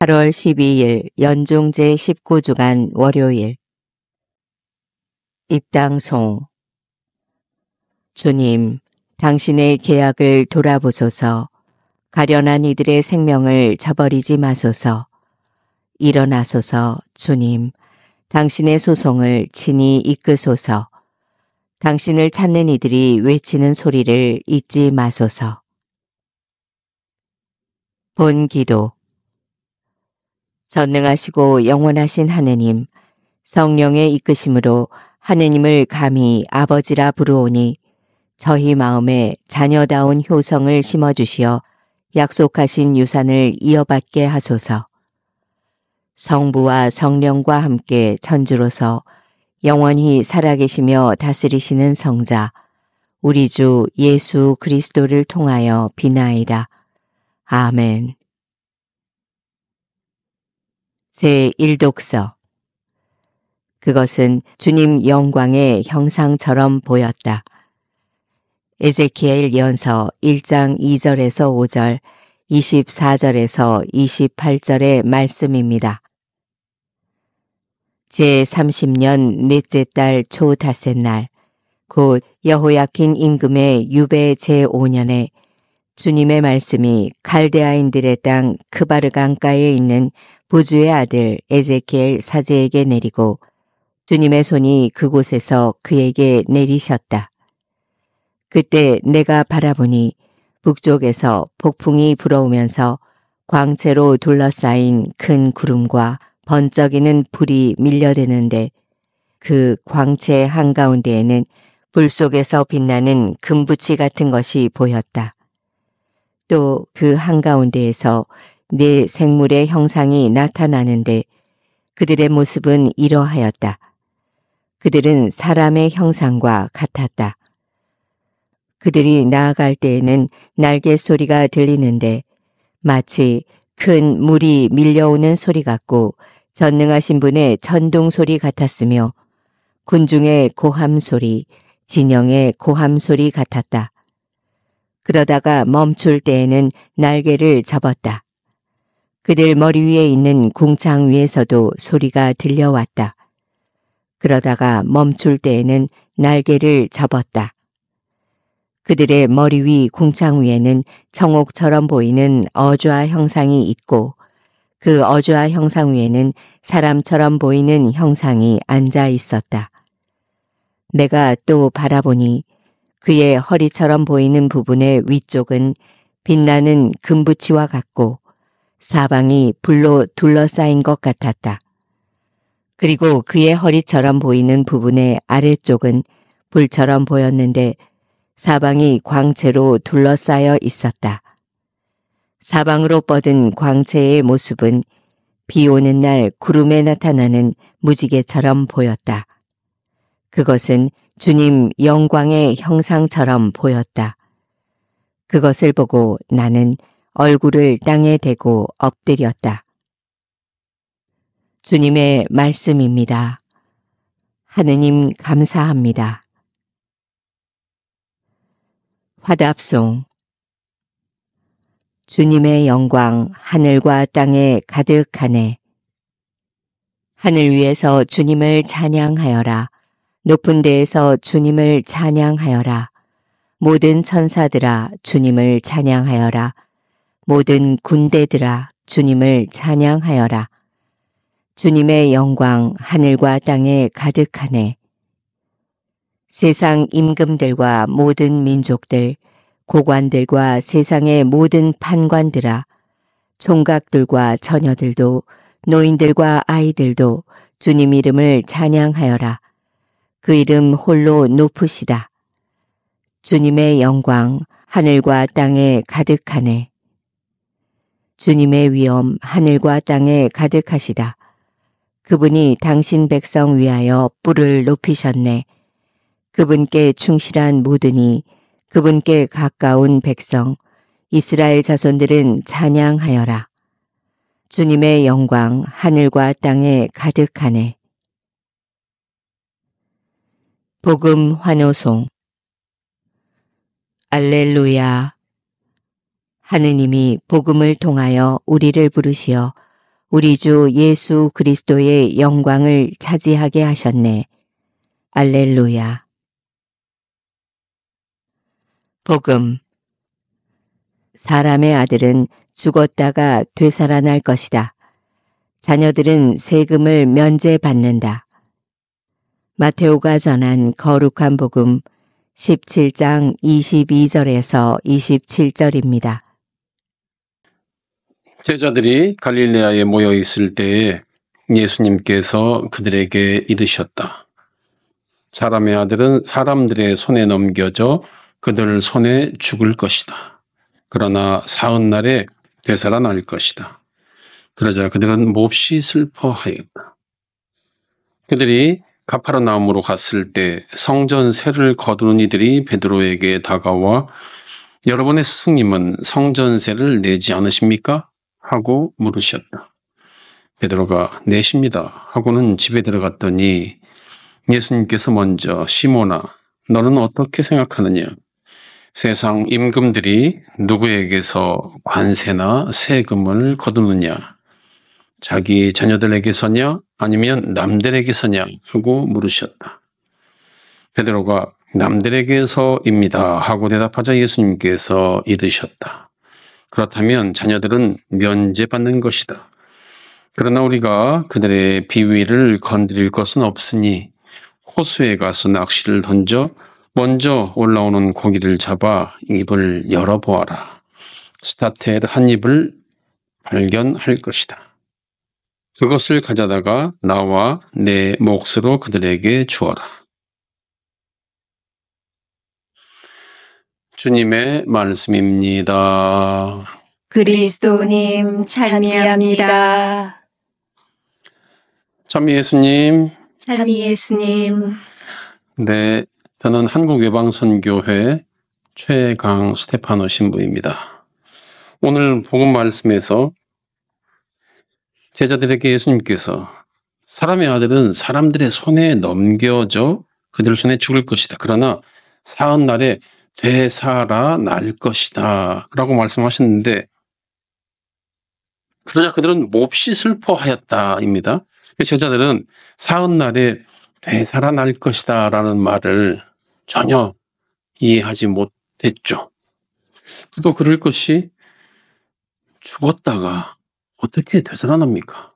8월 12일 연중 제19주간 월요일 입당송 주님, 당신의 계약을 돌아보소서 가련한 이들의 생명을 저버리지 마소서 일어나소서 주님, 당신의 소송을 친히 이끄소서 당신을 찾는 이들이 외치는 소리를 잊지 마소서 본 기도 전능하시고 영원하신 하느님, 성령의 이끄심으로 하느님을 감히 아버지라 부르오니 저희 마음에 자녀다운 효성을 심어주시어 약속하신 유산을 이어받게 하소서. 성부와 성령과 함께 천주로서 영원히 살아계시며 다스리시는 성자, 우리 주 예수 그리스도를 통하여 비나이다. 아멘. 제1독서 그것은 주님 영광의 형상처럼 보였다. 에제키엘 연서 1장 2절에서 5절, 24절에서 28절의 말씀입니다. 제30년 넷째 달 초다셋 날, 곧 여호야킨 임금의 유배 제5년에 주님의 말씀이 칼데아인들의 땅 크바르강가에 있는 부주의 아들 에제키엘 사제에게 내리고 주님의 손이 그곳에서 그에게 내리셨다. 그때 내가 바라보니 북쪽에서 폭풍이 불어오면서 광채로 둘러싸인 큰 구름과 번쩍이는 불이 밀려대는데 그 광채 한가운데에는 불 속에서 빛나는 금붙이 같은 것이 보였다. 또 그 한가운데에서 네 생물의 형상이 나타나는데 그들의 모습은 이러하였다. 그들은 사람의 형상과 같았다. 그들이 나아갈 때에는 날개 소리가 들리는데 마치 큰 물이 밀려오는 소리 같고 전능하신 분의 전동 소리 같았으며 군중의 고함 소리, 진영의 고함 소리 같았다. 그러다가 멈출 때에는 날개를 접었다. 그들 머리 위에 있는 궁창 위에서도 소리가 들려왔다. 그러다가 멈출 때에는 날개를 접었다. 그들의 머리 위 궁창 위에는 청옥처럼 보이는 어좌 형상이 있고 그 어좌 형상 위에는 사람처럼 보이는 형상이 앉아 있었다. 내가 또 바라보니 그의 허리처럼 보이는 부분의 위쪽은 빛나는 금붙이와 같고 사방이 불로 둘러싸인 것 같았다. 그리고 그의 허리처럼 보이는 부분의 아래쪽은 불처럼 보였는데 사방이 광채로 둘러싸여 있었다. 사방으로 뻗은 광채의 모습은 비 오는 날 구름에 나타나는 무지개처럼 보였다. 그것은 주님 영광의 형상처럼 보였다. 그것을 보고 나는 얼굴을 땅에 대고 엎드렸다. 주님의 말씀입니다. 하느님 감사합니다. 화답송 주님의 영광 하늘과 땅에 가득하네. 하늘 위에서 주님을 찬양하여라. 높은 데에서 주님을 찬양하여라. 모든 천사들아 주님을 찬양하여라. 모든 군대들아 주님을 찬양하여라. 주님의 영광 하늘과 땅에 가득하네. 세상 임금들과 모든 민족들, 고관들과 세상의 모든 판관들아, 총각들과 처녀들도, 노인들과 아이들도 주님 이름을 찬양하여라. 그 이름 홀로 높으시다. 주님의 영광 하늘과 땅에 가득하네. 주님의 위엄 하늘과 땅에 가득하시다. 그분이 당신 백성 위하여 뿔을 높이셨네. 그분께 충실한 모든이 그분께 가까운 백성 이스라엘 자손들은 찬양하여라. 주님의 영광 하늘과 땅에 가득하네. 복음 환호송 알렐루야 하느님이 복음을 통하여 우리를 부르시어 우리 주 예수 그리스도의 영광을 차지하게 하셨네. 알렐루야. 복음 사람의 아들은 죽었다가 되살아날 것이다. 자녀들은 세금을 면제받는다. 마테오가 전한 거룩한 복음 17장 22절에서 27절입니다. 제자들이 갈릴레아에 모여 있을 때에 예수님께서 그들에게 이르셨다. 사람의 아들은 사람들의 손에 넘겨져 그들 손에 죽을 것이다. 그러나 사흔날에 되살아날 것이다. 그러자 그들은 몹시 슬퍼하였다. 그들이 가파르나움으로 갔을 때 성전 세를 거두는 이들이 베드로에게 다가와 여러분의 스승님은 성전세를 내지 않으십니까? 하고 물으셨다. 베드로가 내십니다 하고는 집에 들어갔더니 예수님께서 먼저 시모나 너는 어떻게 생각하느냐 세상 임금들이 누구에게서 관세나 세금을 거두느냐 자기 자녀들에게서냐 아니면 남들에게서냐 하고 물으셨다. 베드로가 남들에게서입니다 하고 대답하자 예수님께서 이르셨다. 그렇다면 자녀들은 면제받는 것이다. 그러나 우리가 그들의 비위를 건드릴 것은 없으니 호수에 가서 낚시를 던져 먼저 올라오는 고기를 잡아 입을 열어보아라. 스타트의 한 입을 발견할 것이다. 그것을 가져다가 나와 내 몫으로 그들에게 주어라. 주님의 말씀입니다. 그리스도님 찬미합니다. 찬미 예수님. 찬미 예수님. 네, 저는 한국외방선교회 최강 스테파노 신부입니다. 오늘 복음 말씀에서 제자들에게 예수님께서 사람의 아들은 사람들의 손에 넘겨져 그들 손에 죽을 것이다. 그러나 사은 날에 되살아날 것이다. 라고 말씀하셨는데 그러자 그들은 몹시 슬퍼하였다입니다. 저자들은 그 사흔날에 되살아날 것이다 라는 말을 전혀 이해하지 못했죠. 또 그럴 것이 죽었다가 어떻게 되살아납니까?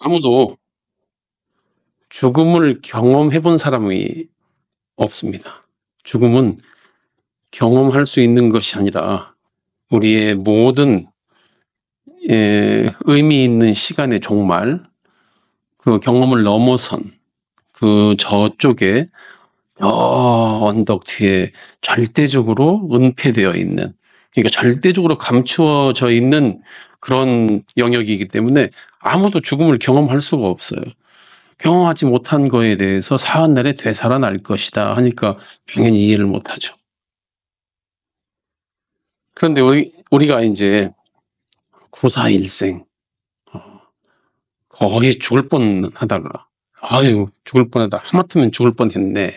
아무도 죽음을 경험해 본 사람이 없습니다. 죽음은 경험할 수 있는 것이 아니라 우리의 모든 예, 의미 있는 시간의 종말, 그 경험을 넘어선 그 저쪽에 저 어, 언덕 뒤에 절대적으로 은폐되어 있는, 그러니까 절대적으로 감추어져 있는 그런 영역이기 때문에 아무도 죽음을 경험할 수가 없어요. 경험하지 못한 거에 대해서 사한날에 되살아날 것이다 하니까 당연히 이해를 못하죠. 그런데 우리, 우리가 이제 구사일생 어, 거의 죽을 뻔하다가 아유 죽을 뻔하다 하마터면 죽을 뻔했네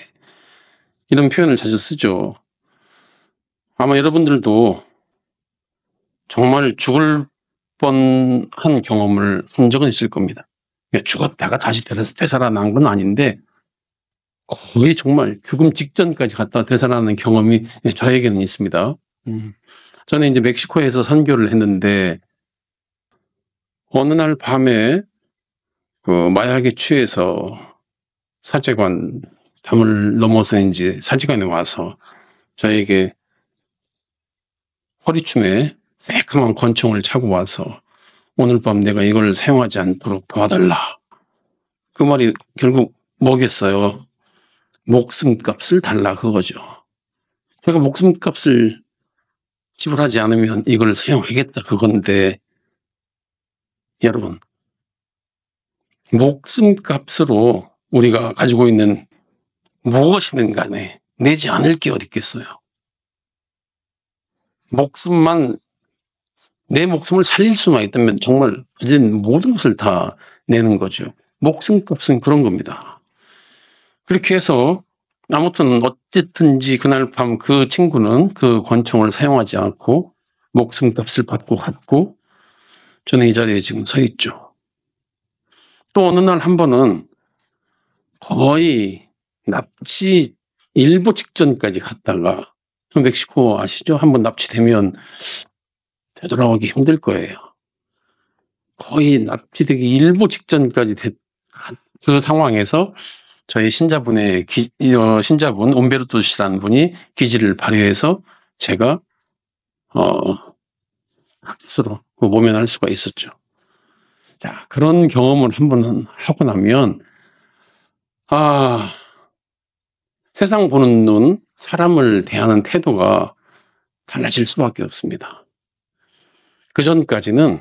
이런 표현을 자주 쓰죠. 아마 여러분들도 정말 죽을 뻔한 경험을 한 적은 있을 겁니다. 그러니까 죽었다가 다시 되살아난 건 아닌데 거의 정말 죽음 직전까지 갔다 되살아나는 경험이 저에게는 있습니다. 음. 저는 이제 멕시코에서 선교를 했는데 어느 날 밤에 그 마약에 취해서 사제관 담을 넘어서 이제 사제관에 와서 저에게 허리춤에 새까만 권총을 차고 와서 오늘 밤 내가 이걸 사용하지 않도록 도와달라. 그 말이 결국 뭐겠어요? 목숨값을 달라 그거죠. 제가 목숨값을 지불하지 않으면 이걸 사용하겠다 그건데 여러분 목숨값으로 우리가 가지고 있는 무엇이든 간에 내지 않을 게 어디 있겠어요. 목숨만 내 목숨을 살릴 수만 있다면 정말 이젠 모든 것을 다 내는 거죠. 목숨값은 그런 겁니다. 그렇게 해서 아무튼 어쨌든지 그날 밤 그 친구는 그 권총을 사용하지 않고 목숨값을 받고 갔고 저는 이 자리에 지금 서 있죠. 또 어느 날 한 번은 거의 납치 일보 직전까지 갔다가 멕시코 아시죠? 한번 납치되면 되돌아오기 힘들 거예요. 거의 납치되기 일보 직전까지 되, 그 상황에서 저희 신자분의 기, 어, 신자분 온베르토 씨라는 분이 기지를 발휘해서 제가 어 스스로 그 모면할 수가 있었죠. 자 그런 경험을 한번 하고 나면 아 세상 보는 눈, 사람을 대하는 태도가 달라질 수밖에 없습니다. 그 전까지는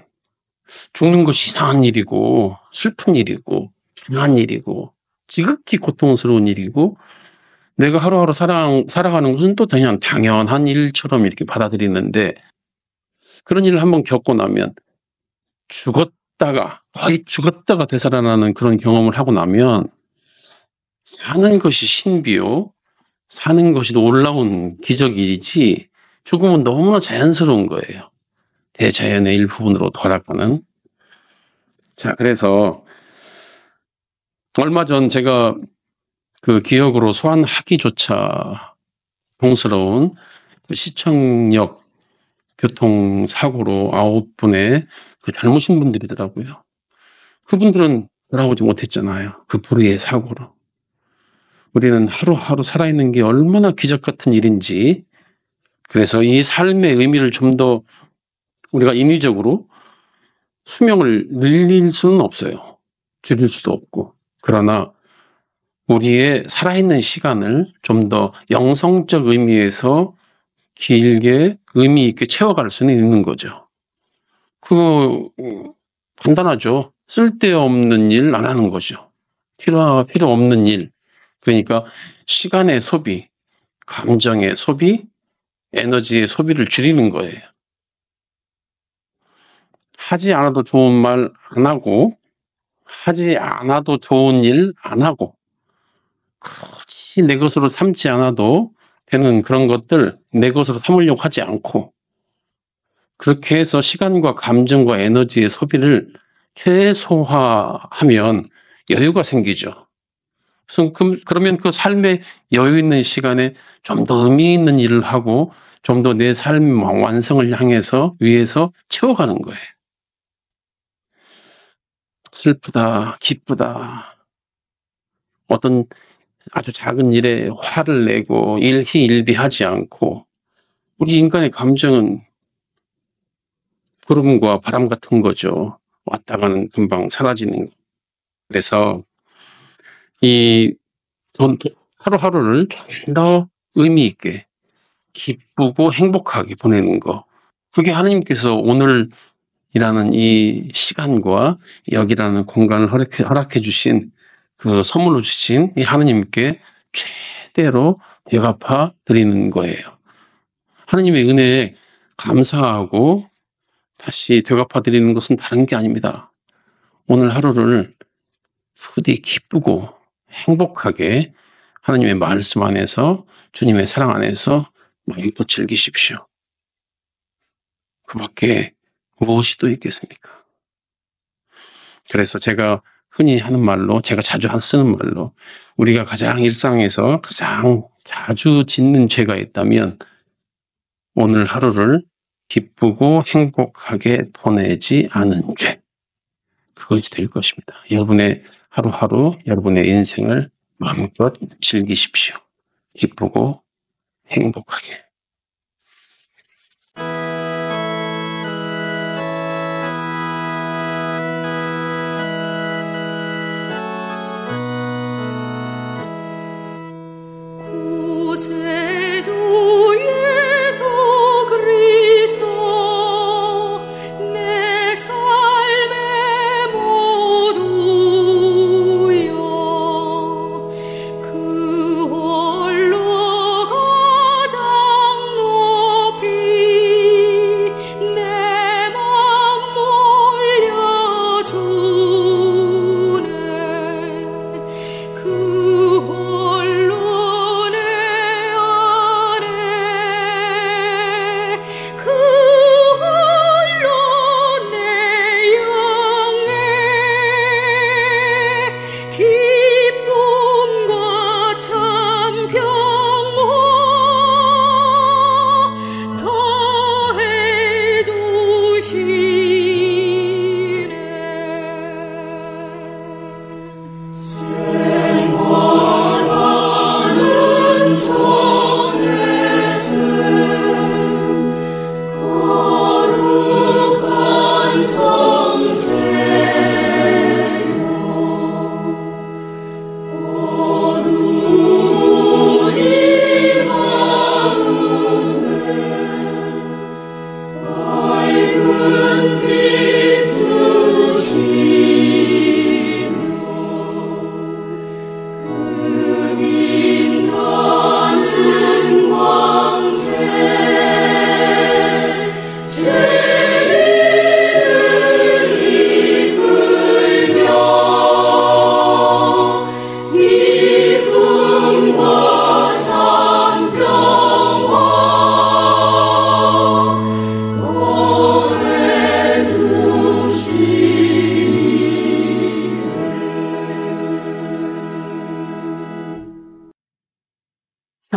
죽는 것이 이상한 일이고 슬픈 일이고 중요한 네. 일이고 지극히 고통스러운 일이고 내가 하루하루 살아, 살아가는 것은 또 그냥 당연한 일처럼 이렇게 받아들이는데 그런 일을 한번 겪고 나면 죽었다가 거의 죽었다가 되살아나는 그런 경험을 하고 나면 사는 것이 신비요 사는 것이 놀라운 기적이지 죽음은 너무나 자연스러운 거예요. 대자연의 일부분으로 돌아가는. 자, 그래서 얼마 전 제가 그 기억으로 소환하기조차 동스러운그 시청역 교통사고로 아홉 분의 그 젊으신 분들이더라고요. 그분들은 돌아오지 못했잖아요. 그 불의의 사고로. 우리는 하루하루 살아있는 게 얼마나 기적 같은 일인지 그래서 이 삶의 의미를 좀더 우리가 인위적으로 수명을 늘릴 수는 없어요. 줄일 수도 없고. 그러나 우리의 살아있는 시간을 좀 더 영성적 의미에서 길게 의미 있게 채워갈 수는 있는 거죠. 그거 간단하죠. 쓸데없는 일 안 하는 거죠. 필요, 필요 없는 일. 그러니까 시간의 소비, 감정의 소비, 에너지의 소비를 줄이는 거예요. 하지 않아도 좋은 말 안 하고 하지 않아도 좋은 일 안 하고 굳이 내 것으로 삼지 않아도 되는 그런 것들 내 것으로 삼으려고 하지 않고 그렇게 해서 시간과 감정과 에너지의 소비를 최소화하면 여유가 생기죠. 그, 그러면 그 삶의 여유 있는 시간에 좀 더 의미 있는 일을 하고 좀 더 내삶 완성을 향해서 위해서 채워가는 거예요. 슬프다, 기쁘다, 어떤 아주 작은 일에 화를 내고 일희일비하지 않고 우리 인간의 감정은 구름과 바람 같은 거죠. 왔다 가는 금방 사라지는 그래서 이 하루하루를 좀 더 의미 있게 기쁘고 행복하게 보내는 거. 그게 하나님께서 오늘 이라는 이 시간과 여기라는 공간을 허락해, 허락해 주신 그 선물로 주신 이 하느님께 최대로 대갚아 드리는 거예요. 하느님의 은혜에 감사하고 다시 되갚아 드리는 것은 다른 게 아닙니다. 오늘 하루를 부디 기쁘고 행복하게 하나님의 말씀 안에서 주님의 사랑 안에서 마음껏 즐기십시오. 그 밖에 무엇이 또 있겠습니까? 그래서 제가 흔히 하는 말로, 제가 자주 쓰는 말로, 우리가 가장 일상에서 가장 자주 짓는 죄가 있다면 오늘 하루를 기쁘고 행복하게 보내지 않은 죄. 그것이 될 것입니다. 여러분의 하루하루, 여러분의 인생을 마음껏 즐기십시오. 기쁘고 행복하게.